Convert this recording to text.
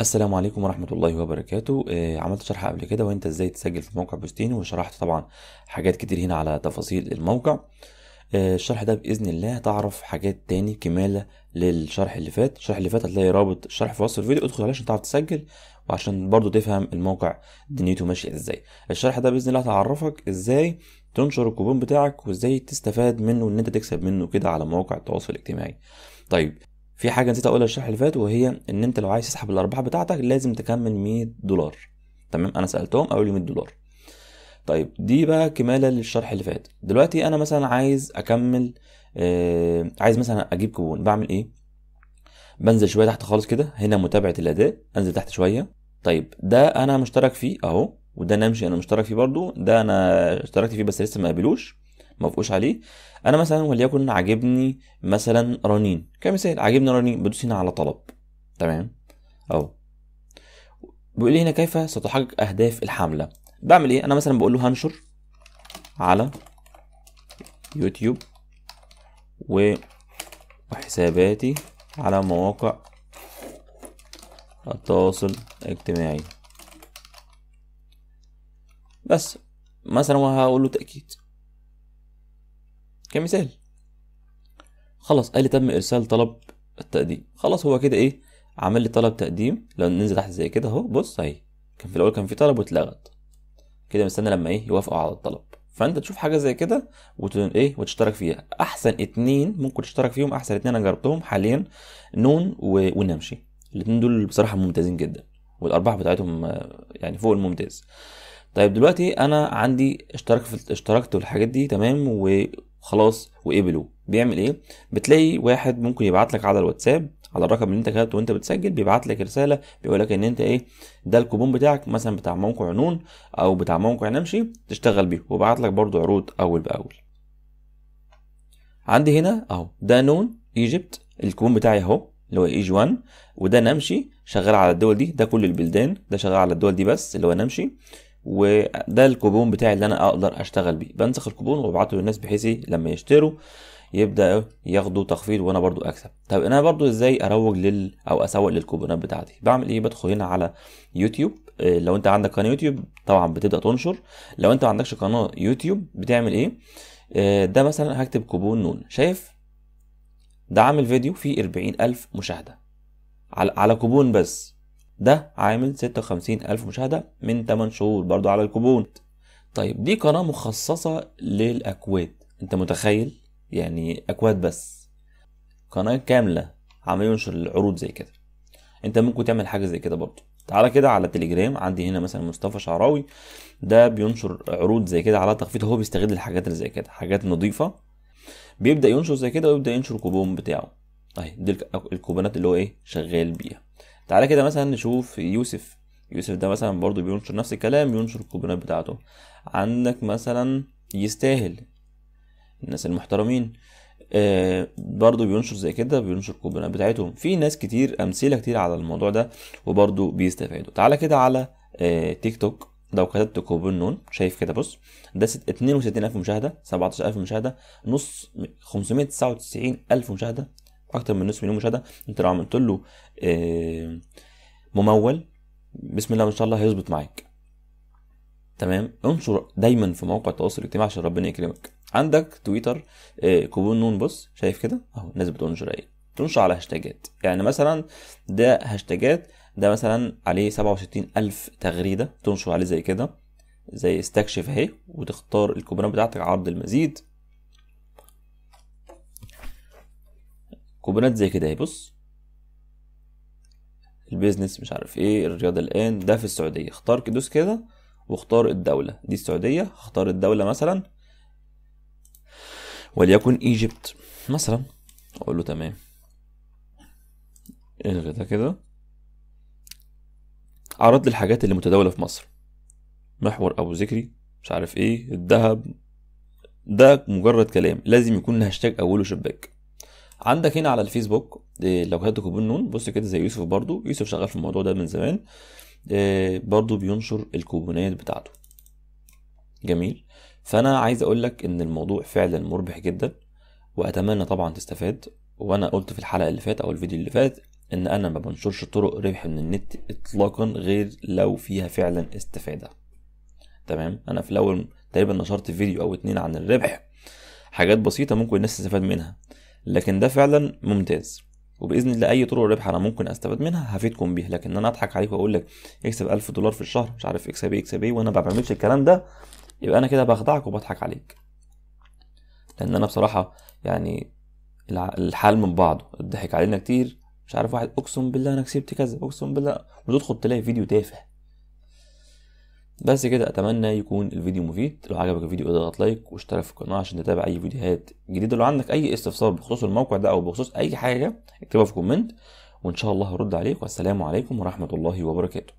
السلام عليكم ورحمة الله وبركاته آه عملت شرح قبل كده وانت ازاي تسجل في موقع بوستيني وشرحت طبعا حاجات كتير هنا على تفاصيل الموقع آه الشرح ده بإذن الله تعرف حاجات تاني كمالة للشرح اللي فات الشرح اللي فات هتلاقي رابط الشرح في وصف الفيديو ادخل عليه عشان تعرف تسجل وعشان برضو تفهم الموقع دنيته ماشية ازاي الشرح ده بإذن الله هتعرفك ازاي تنشر الكوبون بتاعك وازاي تستفاد منه ان انت تكسب منه كده على مواقع التواصل الاجتماعي طيب في حاجه نسيت اقولها الشرح اللي فات وهي ان انت لو عايز تسحب الارباح بتاعتك لازم تكمل 100 دولار تمام انا سالتهم قالوا لي 100 دولار طيب دي بقى كماله للشرح اللي فات دلوقتي انا مثلا عايز اكمل آه عايز مثلا اجيب كوبون بعمل ايه بنزل شويه تحت خالص كده هنا متابعه الاداء انزل تحت شويه طيب ده انا مشترك فيه اهو وده انا انا مشترك فيه برضو ده انا اشتركت فيه بس لسه ما قابلوش موافقوش عليه انا مثلا وليكن عاجبني مثلا رنين كمثال عاجبني رنين بدوس هنا على طلب تمام اهو بيقول لي هنا كيف ستحقق اهداف الحمله بعمل ايه انا مثلا بقول له هنشر على يوتيوب وحساباتي على مواقع التواصل الاجتماعي بس مثلا وهقول له تأكيد كمثال خلاص قال لي تم ارسال طلب التقديم خلاص هو كده ايه عمل لي طلب تقديم لو ننزل تحت زي كده اهو بص اهي كان في الاول كان في طلب واتلغت كده مستني لما ايه يوافقوا على الطلب فانت تشوف حاجه زي كده وتن ايه وتشترك فيها احسن اتنين ممكن تشترك فيهم احسن اتنين انا جربتهم حاليا نون و... ونمشي الاتنين دول بصراحه ممتازين جدا والارباح بتاعتهم يعني فوق الممتاز طيب دلوقتي انا عندي اشترك في اشتركت والحاجات دي تمام و... خلاص وقبلوا بيعمل ايه بتلاقي واحد ممكن يبعت لك على الواتساب على الرقم اللي انت كتبته وانت بتسجل بيبعت لك رساله بيقول لك ان انت ايه ده الكوبون بتاعك مثلا بتاع موقع عنون او بتاع موقع نمشي تشتغل بيه وبعت لك برده عروض اول باول عندي هنا اهو ده نون ايجيبت الكوبون بتاعي اهو اللي هو ايج 1 وده نمشي شغال على الدول دي ده كل البلدان ده شغال على الدول دي بس اللي هو نمشي وده الكوبون بتاعي اللي انا اقدر اشتغل بيه بنسخ الكوبون وببعته للناس بحيث إيه، لما يشتروا يبدا ياخدوا تخفيض وانا برضو اكسب طب انا برضو ازاي اروج لل او اسوق للكوبونات بتاعتي بعمل ايه بدخل هنا على يوتيوب آه، لو انت عندك قناه يوتيوب طبعا بتبدا تنشر لو انت ما عندكش قناه يوتيوب بتعمل ايه آه، ده مثلا هكتب كوبون نون شايف ده عامل فيديو فيه 40000 مشاهده على على كوبون بس ده عامل ألف مشاهده من 8 شهور برضو على الكوبون طيب دي قناه مخصصه للاكواد انت متخيل يعني اكواد بس قناه كامله عمال ينشر العروض زي كده انت ممكن تعمل حاجه زي كده برضو تعالى كده على تليجرام عندي هنا مثلا مصطفى شعراوي ده بينشر عروض زي كده على تخفيض هو بيستغل الحاجات اللي زي كده حاجات نظيفه بيبدا ينشر زي كده ويبدا ينشر الكوبون بتاعه طيب دي الكوبونات اللي هو ايه شغال بيها تعالى كده مثلا نشوف يوسف يوسف ده مثلا برضو بينشر نفس الكلام ينشر الكوبونات بتاعته عندك مثلا يستاهل الناس المحترمين آه برضو بينشر زي كده بينشر الكوبونات بتاعتهم في ناس كتير امثله كتير على الموضوع ده وبرضو بيستفادوا تعالى كده على آه تيك توك لو كتبت كوبون نون شايف كده بص ده 62000 مشاهده 17000 مشاهده نص 599000 مشاهده اكتر من نص مليون مشاهده انت لو عملت له آه، ممول بسم الله ما شاء الله هيظبط معاك تمام انشر دايما في مواقع التواصل الاجتماعي عشان ربنا يكرمك عندك تويتر كوبون آه، نون بص شايف كده اهو الناس بتنشر ايه تنشر على هاشتاجات يعني مثلا ده هاشتاجات ده مثلا عليه 67000 ألف تغريدة تنشر عليه زي كده زي استكشف اهي وتختار الكوبونات بتاعتك عرض المزيد كوبونات زي كده اهي بص البيزنس مش عارف ايه الرياضة الآن ده في السعودية اختار دوس كده واختار الدولة دي السعودية اختار الدولة مثلا وليكن ايجيبت مثلا اقول له تمام الغي ده كده عرض لي الحاجات اللي متداولة في مصر محور ابو ذكري مش عارف ايه الذهب ده مجرد كلام لازم يكون الهاشتاج اوله شباك عندك هنا على الفيسبوك آه، لو كتبت كوبون نون بص كده زي يوسف برضو يوسف شغال في الموضوع ده من زمان آه، برضو بينشر الكوبونات بتاعته جميل فانا عايز اقول لك ان الموضوع فعلا مربح جدا واتمنى طبعا تستفاد وانا قلت في الحلقه اللي فاتت او الفيديو اللي فات ان انا ما بنشرش طرق ربح من النت اطلاقا غير لو فيها فعلا استفاده تمام انا في الاول تقريبا نشرت فيديو او اتنين عن الربح حاجات بسيطه ممكن الناس تستفاد منها لكن ده فعلا ممتاز وباذن الله اي طرق ربح انا ممكن استفاد منها هفيدكم بيها لكن انا اضحك عليك واقول لك اكسب 1000 دولار في الشهر مش عارف اكسب ايه اكسب ايه وانا ما بعملش الكلام ده يبقى انا كده بخدعك وبضحك عليك لان انا بصراحه يعني الحال من بعضه الضحك علينا كتير مش عارف واحد اقسم بالله انا كسبت كذا اقسم بالله وتدخل تلاقي فيديو تافه بس كده اتمنى يكون الفيديو مفيد لو عجبك الفيديو اضغط لايك واشترك في القناه عشان تتابع اي فيديوهات جديده لو عندك اي استفسار بخصوص الموقع ده او بخصوص اي حاجه اكتبها في كومنت وان شاء الله هرد عليك والسلام عليكم ورحمه الله وبركاته